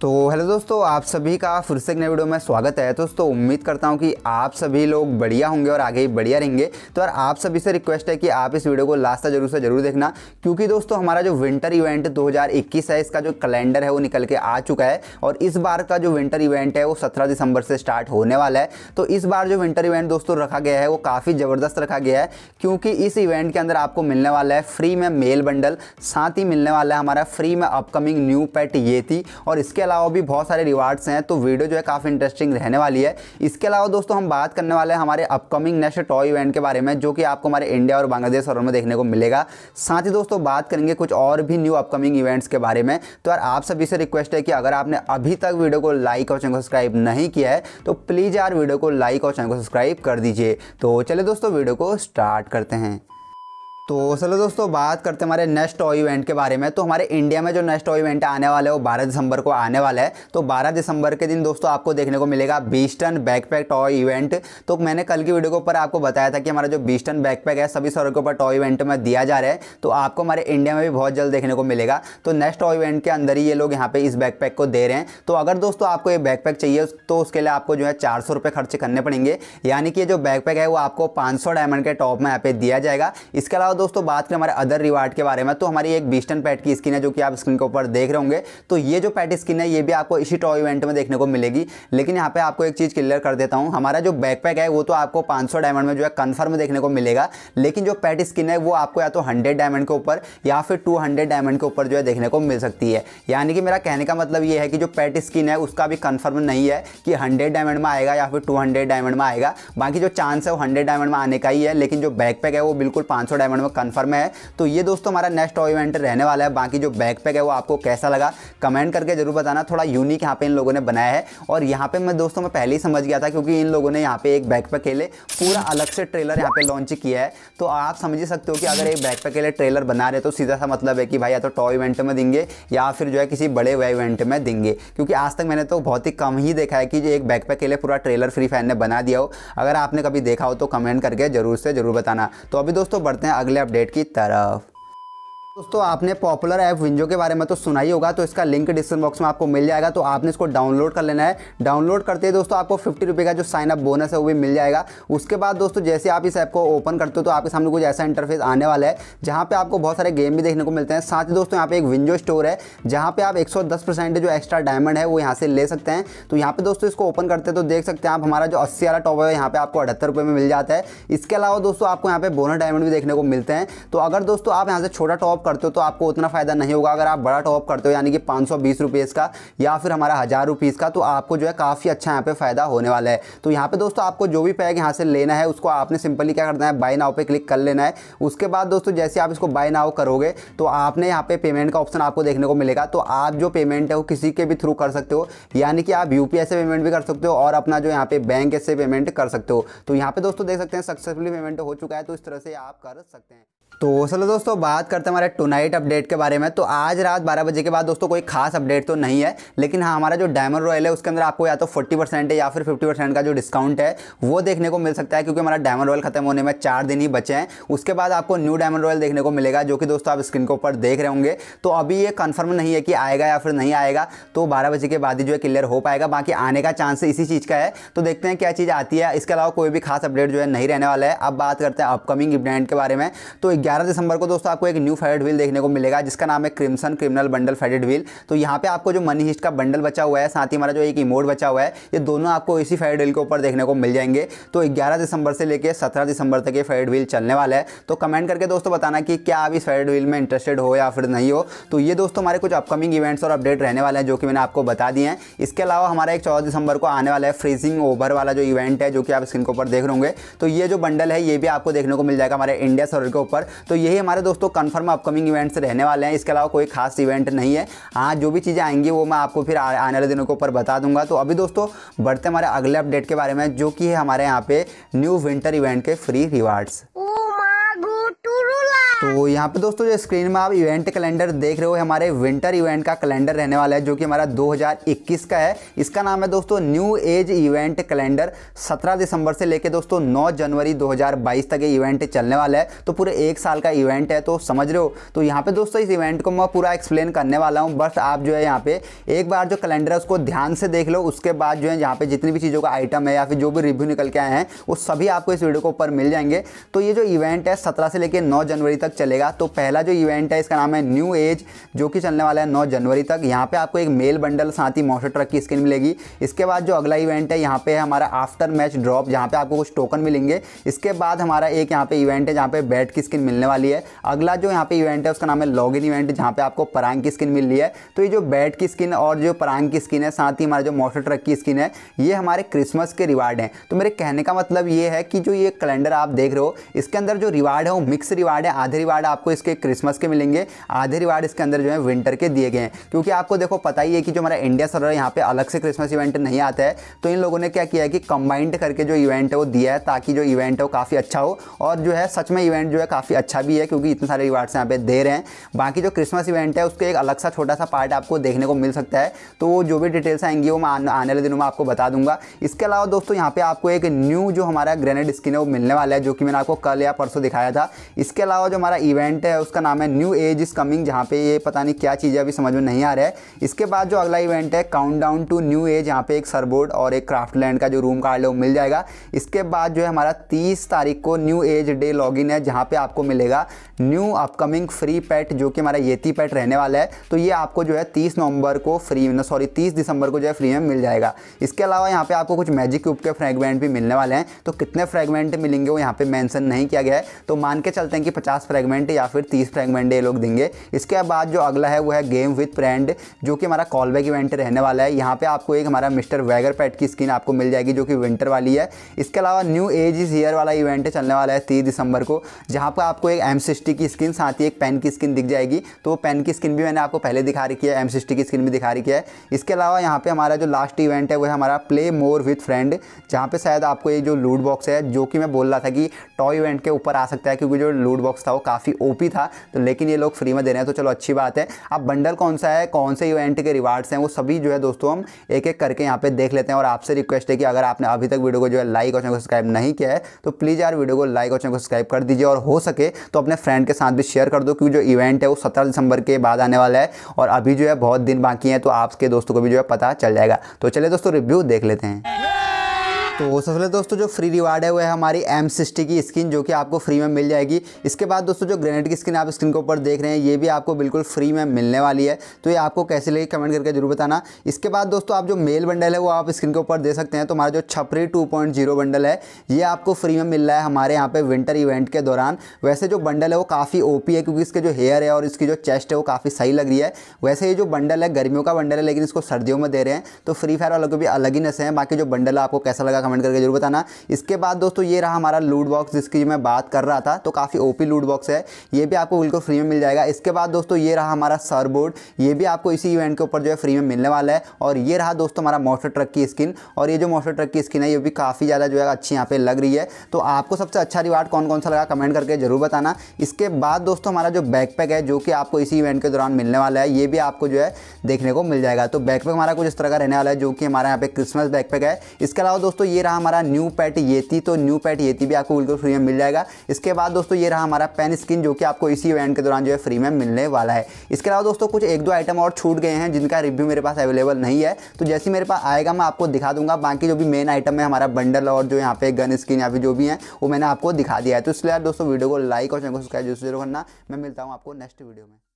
तो हेलो दोस्तों आप सभी का फिर से एक नए वीडियो में स्वागत है दोस्तों उम्मीद करता हूं कि आप सभी लोग बढ़िया होंगे और आगे ही बढ़िया रहेंगे तो यार आप सभी से रिक्वेस्ट है कि आप इस वीडियो को लास्ट तक जरूर से जरूर देखना क्योंकि दोस्तों हमारा जो विंटर इवेंट 2021 है इसका जो कैलेंडर है वो निकल के आ चुका है और इस बार का जो विंटर इवेंट है वो सत्रह दिसंबर से स्टार्ट होने वाला है तो इस बार जो विंटर इवेंट दोस्तों रखा गया है वो काफ़ी ज़बरदस्त रखा गया है क्योंकि इस इवेंट के अंदर आपको मिलने वाला है फ्री में मेल बंडल साथ ही मिलने वाला है हमारा फ्री में अपकमिंग न्यू पेट ये थी और इसके अलावा भी बहुत सारे रिवार्ड्स हैं तो वीडियो जो है काफ़ी इंटरेस्टिंग रहने वाली है इसके अलावा दोस्तों हम बात करने वाले हैं हमारे अपकमिंग नेशनल टॉय इवेंट के बारे में जो कि आपको हमारे इंडिया और बांग्लादेश और में देखने को मिलेगा साथ ही दोस्तों बात करेंगे कुछ और भी न्यू अपकमिंग इवेंट्स के बारे में तो यार आप सभी से रिक्वेस्ट है कि अगर आपने अभी तक वीडियो को लाइक और चैनल सब्सक्राइब नहीं किया है तो प्लीज़ यार वीडियो को लाइक और चैनल को सब्सक्राइब कर दीजिए तो चले दोस्तों वीडियो को स्टार्ट करते हैं तो चलो दोस्तों बात करते हैं हमारे नेक्स्ट टॉय इवेंट के बारे में तो हमारे इंडिया में जो नेक्स्ट टॉय इवेंट आने वाला है वो बारह दिसंबर को आने वाला है तो बारह दिसंबर के दिन दोस्तों आपको देखने को मिलेगा बीस्टन बैकपैक टॉय इवेंट तो मैंने कल की वीडियो के ऊपर आपको बताया था कि हमारा जो बीस्टन बैकपैक है सभी सड़कों के ऊपर टॉय इवेंट में दिया जा रहा है तो आपको हमारे इंडिया में भी बहुत जल्द देखने को मिलेगा तो नेक्स्ट टॉय इवेंट के अंदर ही ये लोग यहाँ पे इस बैकपैक को दे रहे हैं तो अगर दोस्तों आपको ये बैकपैक चाहिए तो उसके लिए आपको जो है चार सौ खर्च करने पड़ेंगे यानी कि ये जो बैकपैक है वो आपको पाँच सौ डायमंड के टॉप में यहाँ पे दिया जाएगा इसके अलावा दोस्तों बात करें हमारे अदर रिवार्ड के बारे में तो हमारी एक बीस्टन पैट की स्किन है जो कि आप स्क्रीन के ऊपर देख रहे होंगे तो ये जो पैट स्किन है ये भी आपको इसी टॉय इवेंट में देखने को मिलेगी लेकिन यहाँ पे आपको एक चीज़ क्लियर कर देता हूँ हमारा जो बैकपैक है वो तो आपको पांच डायमंड में जो है कन्फर्म देखने को मिलेगा लेकिन जो पैट स्किन है वो आपको या तो हंड्रेड डायमंड के ऊपर या फिर टू डायमंड के ऊपर जो है देखने को मिल सकती है यानी कि मेरा कहने का मतलब ये है कि जो पैट स्किन है उसका भी कन्फर्म नहीं है कि हंड्रेड डायमंड में आएगा या फिर टू डायमंड में आएगा बाकी जो चांस है वो हंड्रेड डायमंड में आने का ही है लेकिन जो बैकपैक है वो बिल्कुल पांच डायमंड कमेंट में कन्फर्म है तो ये दोस्तों हमारा नेक्स्ट टॉय इवेंट रहने वाला है बाकी जो बैकपैक है वो आपको कैसा लगा कमेंट करके जरूर बताना थोड़ा यूनिक यहाँ पे इन लोगों ने बनाया है और यहाँ पे मैं दोस्तों मैं पहले ही समझ गया था क्योंकि इन लोगों ने यहाँ पे एक बैक के लिए पूरा अलग से ट्रेलर यहाँ पे लॉन्च किया है तो आप समझ सकते हो कि अगर एक बैक के लिए ट्रेलर बना रहे तो सीधा सा मतलब है कि भाई या तो टॉय इवेंट में देंगे या फिर जो है किसी बड़े वे इवेंट में देंगे क्योंकि आज तक मैंने तो बहुत ही कम ही देखा है कि जो एक बैक के लिए पूरा ट्रेलर फ्री फैन ने बना दिया हो अगर आपने कभी देखा हो तो कमेंट करके जरूर से जरूर बताना तो अभी दोस्तों बढ़ते हैं अगले अगले अपडेट की तरफ दोस्तों आपने पॉपुलर ऐप विंजो के बारे में तो सुना ही होगा तो इसका लिंक डिस्क्रिप्शन बॉक्स में आपको मिल जाएगा तो आपने इसको डाउनलोड कर लेना है डाउनलोड करते ही दोस्तों आपको फिफ्टी रुपये का जो साइन अप बोनस है वो भी मिल जाएगा उसके बाद दोस्तों जैसे आप इस ऐप को ओपन करते हो तो आपके सामने कुछ ऐसा इंटरफेस आने वाला है जहाँ पर आपको बहुत सारे गेम भी देखने को मिलते हैं साथ ही दोस्तों यहाँ पे एक विंजो स्टोर है जहाँ पे आप एक जो एक्स्ट्रा डायमंड है वो यहाँ से ले सकते हैं तो यहाँ पर दोस्तों इसको ओपन करते हैं तो देख सकते हैं आप हमारा जो अस्सी वाला टॉप है यहाँ पे आपको अठहत्तर में मिल जाता है इसके अलावा दोस्तों आपको यहाँ पे बोनस डायमंड भी देखने को मिलते हैं तो अगर दोस्तों आप यहाँ से छोटा टॉप करते हो तो आपको उतना फ़ायदा नहीं होगा अगर आप बड़ा टॉप करते हो यानी कि पाँच सौ का या फिर हमारा हज़ार रुपीज़ का तो आपको जो है काफ़ी अच्छा यहाँ पे फ़ायदा होने वाला है तो यहाँ पे दोस्तों आपको जो भी पैक यहाँ से लेना है उसको आपने सिंपली क्या करना है बाय नाव पे क्लिक कर लेना है उसके बाद दोस्तों जैसे आप इसको बाय नाव करोगे तो आपने यहाँ पे पेमेंट का ऑप्शन आपको देखने को मिलेगा तो आप जो पेमेंट है वो किसी के भी थ्रू कर सकते हो यानी कि आप यू से पेमेंट भी कर सकते हो और अपना जो यहाँ पे बैंक से पेमेंट कर सकते हो तो यहाँ पे दोस्तों देख सकते हैं सक्सेसफुली पेमेंट हो चुका है तो इस तरह से आप कर सकते हैं तो चलो दोस्तों बात करते हैं हमारे टुनाइट अपडेट के बारे में तो आज रात 12 बजे के बाद दोस्तों कोई खास अपडेट तो नहीं है लेकिन हाँ हमारा जो डायमंड रॉयल है उसके अंदर आपको या तो 40 परसेंट या फिर 50 परसेंट का जो डिस्काउंट है वो देखने को मिल सकता है क्योंकि हमारा डायमंड रॉयल खत्म होने में चार दिन ही बचे हैं उसके बाद आपको न्यू डायमंड रॉयल देखने को मिलेगा जो कि दोस्तों आप स्क्रीन के ऊपर देख रहे होंगे तो अभी ये कन्फर्म नहीं है कि आएगा या फिर नहीं आएगा तो बारह बजे के बाद ही जो है क्लियर हो पाएगा बाकी आने का चांस इसी चीज़ का है तो देखते हैं क्या चीज़ आती है इसके अलावा कोई भी खास अपडेट जो है नहीं रहने वाला है अब बात करते हैं अपकमिंग इवेंट के बारे में तो 11 दिसंबर को दोस्तों आपको एक न्यू फेडेड व्हील देखने को मिलेगा जिसका नाम है crimson criminal bundle faded wheel तो यहाँ पे आपको जो मनी हिस्ट का बंडल बचा हुआ है साथ ही हमारा जो एक इमोट बचा हुआ है ये दोनों आपको इसी फेडेड व्हील के ऊपर देखने को मिल जाएंगे तो ग्यारह दिसंबर से लेकर सत्रह दिसंबर तक ये फेडेड व्हील चलने वाला है तो कमेंट करके दोस्तों बताना कि क्या आप इस फेडेड व्हील में इंटरेस्टेड हो या फिर नहीं हो तो ये दोस्तों हमारे कुछ अपकमिंग इवेंट्स और अपडेट रहने वाले हैं जो कि मैंने आपको बता दिए हैं इसके अलावा हमारा एक चौदह दिसंबर को आने वाला है फ्रीजिंग ओवर वाला जो इवेंट है जो कि आप स्क्रीन के ऊपर देख रहे होंगे तो ये जो बंडल है ये भी आपको देखने को मिल जाएगा हमारे इंडिया सर्वर के ऊपर तो यही हमारे दोस्तों कन्फर्म अपकमिंग इवेंट्स रहने वाले हैं इसके अलावा कोई खास इवेंट नहीं है हाँ जो भी चीज़ें आएंगी वो मैं आपको फिर आने वाले दिनों के ऊपर बता दूंगा तो अभी दोस्तों बढ़ते हमारे अगले अपडेट के बारे में जो कि है हमारे यहाँ पे न्यू विंटर इवेंट के फ्री रिवार्ड्स तो यहाँ पे दोस्तों जो स्क्रीन में आप इवेंट कैलेंडर देख रहे हो हमारे विंटर इवेंट का कैलेंडर रहने वाला है जो कि हमारा 2021 का है इसका नाम है दोस्तों न्यू एज इवेंट कैलेंडर 17 दिसंबर से लेके दोस्तों 9 जनवरी 2022 तक ये इवेंट चलने वाला है तो पूरे एक साल का इवेंट है तो समझ रहे हो तो यहाँ पे दोस्तों इस इवेंट को मैं पूरा एक्सप्लेन करने वाला हूँ बस आप जो है यहाँ पे एक बार जो कैलेंडर है उसको ध्यान से देख लो उसके बाद जो है यहाँ पे जितनी भी चीज़ों का आइटम है या फिर जो भी रिव्यू निकल के आए हैं वो सभी आपको इस वीडियो के ऊपर मिल जाएंगे तो ये जो इवेंट है सत्रह से लेकर नौ जनवरी तक तक चलेगा तो पहला जो इवेंट है इसका नाम है न्यू एज जो कि चलने वाला है नौ जनवरी तक यहाँ पे आपको एक मेल बंडल साथ ही मोटर ट्रक की स्किन मिलेगी इसके बाद जो अगला इवेंट है यहाँ पे है हमारा आफ्टर मैच ड्रॉप जहाँ पे आपको कुछ टोकन मिलेंगे इसके बाद हमारा एक यहाँ पे इवेंट है जहाँ पे बैट की स्किन मिलने वाली है अगला जो यहाँ पे इवेंट है उसका नाम है लॉग इवेंट जहाँ पे आपको परांग की स्किन मिल रही है तो ये जो बैट की स्किन और जो परांग की स्किन है साथ ही हमारा जो मोटर ट्रक की स्किन है ये हमारे क्रिसमस के रिवार्ड हैं तो मेरे कहने का मतलब ये है कि जो ये कैलेंडर आप देख रहे हो इसके अंदर जो रिवार्ड है वो मिक्स रिवार्ड है आधे रिवार्ड आपको इसके क्रिसमस के मिलेंगे आधे रिवार्ड इसके अंदर जो है विंटर के दिए गए हैं क्योंकि आपको देखो पता ही है कि जो हमारा इंडिया सर्वर यहाँ पे अलग से क्रिसमस इवेंट नहीं आता है तो इन लोगों ने क्या किया है कि कंबाइंड करके जो इवेंट है वो दिया है ताकि जो इवेंट है वो काफ़ी अच्छा हो और जो है सच में इवेंट जो है काफ़ी अच्छा भी है क्योंकि इतने सारे रिवार्ड्स यहाँ पे दे रहे हैं बाकी जो क्रिसमस इवेंट है उसके एक अलग सा छोटा सा पार्ट आपको देखने को मिल सकता है तो वो जो भी डिटेल्स आएंगी वो मैं आने वाले दिनों में आपको बता दूंगा इसके अलावा दोस्तों यहाँ पे आपको एक न्यू जो हमारा ग्रेनेड स्किन है वो मिलने वाला है जो कि मैंने आपको कल या परसों दिखाया था इसके अलावा जो हमारा इवेंट है उसका नाम है न्यू एज इज़ कमिंग जहाँ पे ये पता नहीं क्या चीजें अभी समझ में नहीं आ रहा है इसके बाद जो अगला इवेंट है countdown to new age यहाँ पे एक सरबोर्ड और एक क्राफ्ट लैंड का जो रूम कार्ड है वो मिल जाएगा इसके बाद जो है हमारा तीस तारीख को न्यू एज डे लॉगिन है जहाँ पर आपको मिलेगा न्यू अपकमिंग फ्री पैट जो कि हमारा येती पैट रहने वाला है तो ये आपको जो है तीस नवंबर को फ्री में सॉरी तीस दिसंबर को जो है फ्री में मिल जाएगा इसके अलावा यहाँ पे आपको कुछ मैजिक क्यूब के फ्रेगमेंट भी मिलने वाले हैं तो कितने फ्रेगमेंट मिलेंगे वो यहाँ पे मेंशन नहीं किया गया है तो मान के चलते हैं कि पचास फ्रेगमेंट या फिर तीस फ्रेगमेंट ये लोग देंगे इसके बाद जो अगला है वो है गेम विथ फ्रेंड जो कि हमारा कॉल बैक इवेंट रहने वाला है यहाँ पर आपको एक हमारा मिस्टर वैगर पैट की स्किन आपको मिल जाएगी जो कि विंटर वाली है इसके अलावा न्यू एज इज ईयर वाला इवेंट चलने वाला है तीस दिसंबर को जहाँ पर आपको एक एम सिक्सटी की स्क्रीन साथ ही एक पेन की स्क्रीन दिख जाएगी तो पेन की स्क्रीन भी मैंने आपको पहले दिखा रखी है एम की स्क्रीन भी दिखा रखी है इसके अलावा यहाँ पे हमारा जो लास्ट इवेंट है वो है हमारा प्ले मोर विथ फ्रेंड जहाँ पे शायद आपको ये जो लूट बॉक्स है जो कि मैं बोल रहा था कि टॉय इवेंट के ऊपर आ सकता है क्योंकि जो लूट बॉक्स था वो काफ़ी ओपी था तो लेकिन ये लोग फ्री में दे रहे हैं तो चलो अच्छी बात है अब बंडल कौन सा है कौन से इवेंट के रिवार्ड्स हैं वो सभी जो है दोस्तों हम एक एक करके यहाँ पे देख लेते हैं और आपसे रिक्वेस्ट है कि अगर आपने अभी तक वीडियो को जो है लाइक और सब्सक्राइब नहीं किया है तो प्लीज़ यार वीडियो को लाइक और सब्सक्राइब कर दीजिए और हो सके तो अपने फ्रेंड फ्रेंड के साथ भी शेयर कर दो क्योंकि जो इवेंट है वो सत्रह दिसंबर के बाद आने वाला है और अभी जो है बहुत दिन बाकी हैं तो आपके दोस्तों को भी जो है पता चल जाएगा तो चले दोस्तों रिव्यू देख लेते हैं तो सबसे पहले दोस्तों जो फ्री रिवार्ड है वो है हमारी एम सिक्सटी की स्किन जो कि आपको फ्री में मिल जाएगी इसके बाद दोस्तों जो ग्रेनेड की स्किन आप स्क्रीन के ऊपर देख रहे हैं ये भी आपको बिल्कुल फ्री में मिलने वाली है तो ये आपको कैसे लगे कमेंट करके जरूर बताना इसके बाद दोस्तों आप जो मेल बंडल है वो आप स्क्रीन के ऊपर दे सकते हैं तो हमारा जो छपरी टू बंडल है ये आपको फ्री में मिल रहा है हमारे यहाँ पे विंटर इवेंट के दौरान वैसे जो बंडल है वो काफ़ी पी है क्योंकि इसके जो हेयर है और इसकी जो चेस्ट है वो काफ़ी सही लग रही है वैसे ये जो बंडल है गर्मियों का बंडल है लेकिन इसको सर्दियों में दे रहे हैं तो फ्री फायर वालों को भी अलग ही नशे हैं बाकी जो बंडल है आपको कैसा लगा कमेंट करके जरूर बताना इसके बाद दोस्तों ये रहा हमारा लूट बॉक्स जिसकी मैं बात कर रहा था तो काफ़ी ओपी लूट बॉक्स है ये भी आपको बिल्कुल फ्री में मिल जाएगा इसके बाद दोस्तों ये रहा हमारा सर बोर्ड ये भी आपको इसी इवेंट के ऊपर जो है फ्री में मिलने वाला है और ये रहा दोस्तों हमारा मोटर ट्रक की स्किन और ये जो मोटर ट्रक की स्किन है ये भी काफ़ी ज़्यादा जो है अच्छी यहाँ पर लग रही है तो आपको सबसे अच्छा रिवार्ड कौन कौन सा लगा कमेंट करके जरूर बताना इसके बाद दोस्तों हमारा जो बैकपैक है जो कि आपको इसी इवेंट के दौरान मिलने वाला है ये भी आपको जो है देखने को मिल जाएगा तो बैक हमारा कुछ इस तरह का रहने वाला है जो कि हमारे यहाँ पे क्रिसमस बैकपैक है इसके अलावा दोस्तों ये रहा हमारा न्यू पैट येती तो न्यू पैट येती भी आपको बिल्कुल फ्री में मिल जाएगा इसके बाद दोस्तों ये रहा हमारा पेन स्किन जो कि आपको इसी इवेंट के दौरान जो है फ्री में मिलने वाला है इसके अलावा दोस्तों कुछ एक दो आइटम और छूट गए हैं जिनका रिव्यू मेरे पास अवेलेबल नहीं है तो जैसे मेरे पास आएगा मैं आपको दिखा दूंगा बाकी जो भी मेन आइटम है हमारा बंडल और जो यहाँ पे गन स्किन या फिर जो भी है वो मैंने आपको दिखा दिया है तो इसलिए दोस्तों वीडियो को लाइक और चैनल को सब्सक्राइब जरूर करना मैं मिलता हूँ आपको नेक्स्ट वीडियो में